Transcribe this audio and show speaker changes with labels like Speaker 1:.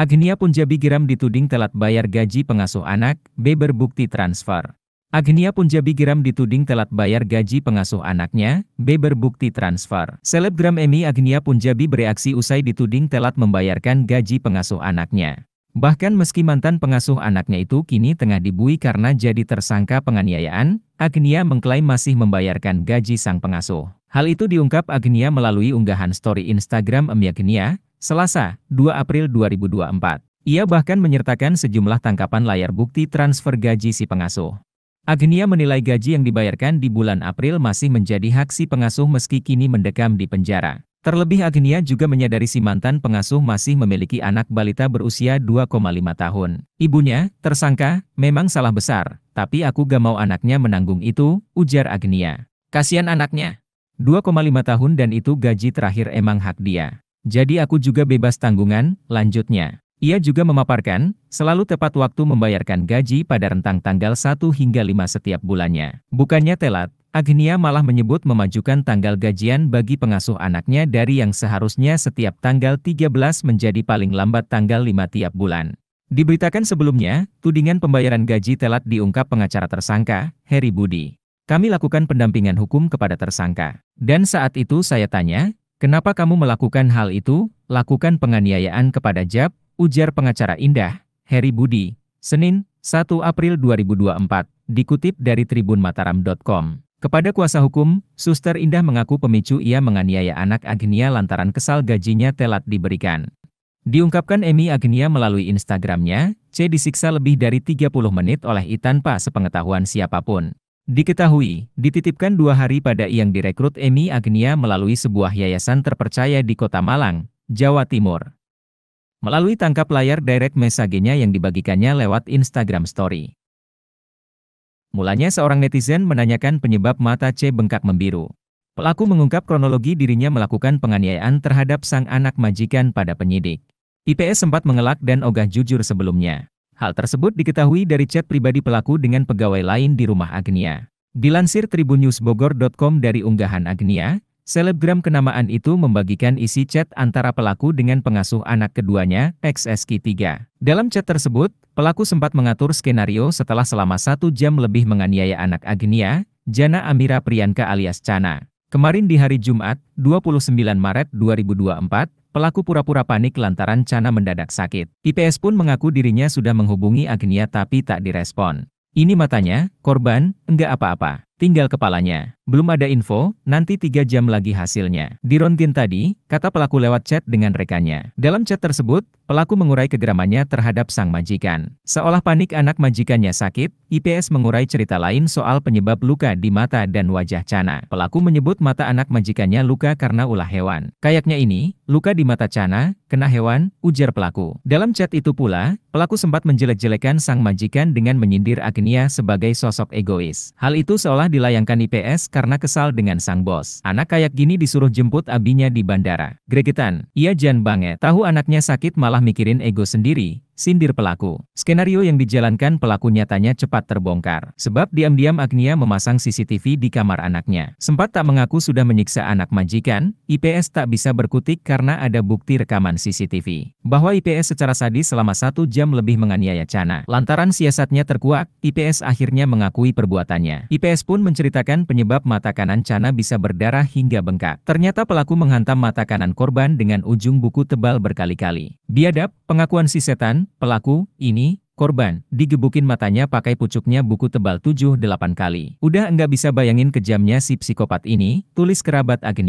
Speaker 1: Agnia Punjabi Giram dituding telat bayar gaji pengasuh anak, B berbukti transfer. Agnia Punjabi Giram dituding telat bayar gaji pengasuh anaknya, B berbukti transfer. Selebgram Emi Agnia Punjabi bereaksi usai dituding telat membayarkan gaji pengasuh anaknya. Bahkan meski mantan pengasuh anaknya itu kini tengah dibui karena jadi tersangka penganiayaan, Agnia mengklaim masih membayarkan gaji sang pengasuh. Hal itu diungkap Agnia melalui unggahan story Instagram Emi Agnia, Selasa, 2 April 2024. Ia bahkan menyertakan sejumlah tangkapan layar bukti transfer gaji si pengasuh. Agnia menilai gaji yang dibayarkan di bulan April masih menjadi hak si pengasuh meski kini mendekam di penjara. Terlebih Agnia juga menyadari si mantan pengasuh masih memiliki anak balita berusia 2,5 tahun. Ibunya, tersangka, memang salah besar, tapi aku gak mau anaknya menanggung itu, ujar Agnia. Kasian anaknya. 2,5 tahun dan itu gaji terakhir emang hak dia. Jadi aku juga bebas tanggungan, lanjutnya. Ia juga memaparkan, selalu tepat waktu membayarkan gaji pada rentang tanggal 1 hingga 5 setiap bulannya. Bukannya telat, Agnia malah menyebut memajukan tanggal gajian bagi pengasuh anaknya dari yang seharusnya setiap tanggal 13 menjadi paling lambat tanggal 5 tiap bulan. Diberitakan sebelumnya, tudingan pembayaran gaji telat diungkap pengacara tersangka, Heri Budi. Kami lakukan pendampingan hukum kepada tersangka. Dan saat itu saya tanya, Kenapa kamu melakukan hal itu? Lakukan penganiayaan kepada Jab, ujar pengacara Indah, Heri Budi, Senin, 1 April 2024, dikutip dari tribunmataram.com. Kepada kuasa hukum, Suster Indah mengaku pemicu ia menganiaya anak Agnia lantaran kesal gajinya telat diberikan. Diungkapkan Emi Agnia melalui Instagramnya, C disiksa lebih dari 30 menit oleh I tanpa sepengetahuan siapapun. Diketahui, dititipkan dua hari pada yang direkrut Emi Agnia melalui sebuah yayasan terpercaya di Kota Malang, Jawa Timur. Melalui tangkap layar direct message-nya yang dibagikannya lewat Instagram Story. Mulanya seorang netizen menanyakan penyebab mata C bengkak membiru. Pelaku mengungkap kronologi dirinya melakukan penganiayaan terhadap sang anak majikan pada penyidik. IPS sempat mengelak dan ogah jujur sebelumnya. Hal tersebut diketahui dari chat pribadi pelaku dengan pegawai lain di rumah Agnia. Dilansir tribunnewsbogor.com dari unggahan Agnia, selebgram kenamaan itu membagikan isi chat antara pelaku dengan pengasuh anak keduanya, XSK3. Dalam chat tersebut, pelaku sempat mengatur skenario setelah selama satu jam lebih menganiaya anak Agnia, Jana Amira Priyanka alias Chana. Kemarin di hari Jumat, 29 Maret 2024, Pelaku pura-pura panik lantaran Chana mendadak sakit. IPS pun mengaku dirinya sudah menghubungi Agnia tapi tak direspon. Ini matanya, korban, enggak apa-apa. Tinggal kepalanya. Belum ada info, nanti tiga jam lagi hasilnya. Di rontin tadi, kata pelaku lewat chat dengan rekannya. Dalam chat tersebut, pelaku mengurai kegeramannya terhadap sang majikan. Seolah panik anak majikannya sakit, IPS mengurai cerita lain soal penyebab luka di mata dan wajah Cana. Pelaku menyebut mata anak majikannya luka karena ulah hewan. Kayaknya ini, luka di mata Cana, kena hewan, ujar pelaku. Dalam chat itu pula, pelaku sempat menjelek-jelekan sang majikan dengan menyindir Agnia sebagai sosok egois. Hal itu seolah dilayangkan IPS karena kesal dengan sang bos. Anak kayak gini disuruh jemput abinya di bandara. Gregetan, iya jan banget. Tahu anaknya sakit malah mikirin ego sendiri sindir pelaku. Skenario yang dijalankan pelaku nyatanya cepat terbongkar, sebab diam-diam Agnia memasang CCTV di kamar anaknya. Sempat tak mengaku sudah menyiksa anak majikan, IPS tak bisa berkutik karena ada bukti rekaman CCTV. Bahwa IPS secara sadis selama satu jam lebih menganiaya Cana. Lantaran siasatnya terkuak, IPS akhirnya mengakui perbuatannya. IPS pun menceritakan penyebab mata kanan Cana bisa berdarah hingga bengkak. Ternyata pelaku menghantam mata kanan korban dengan ujung buku tebal berkali-kali. Diadap, pengakuan si setan, pelaku, ini, korban, digebukin matanya pakai pucuknya buku tebal 7-8 kali. Udah enggak bisa bayangin kejamnya si psikopat ini, tulis kerabat Agni.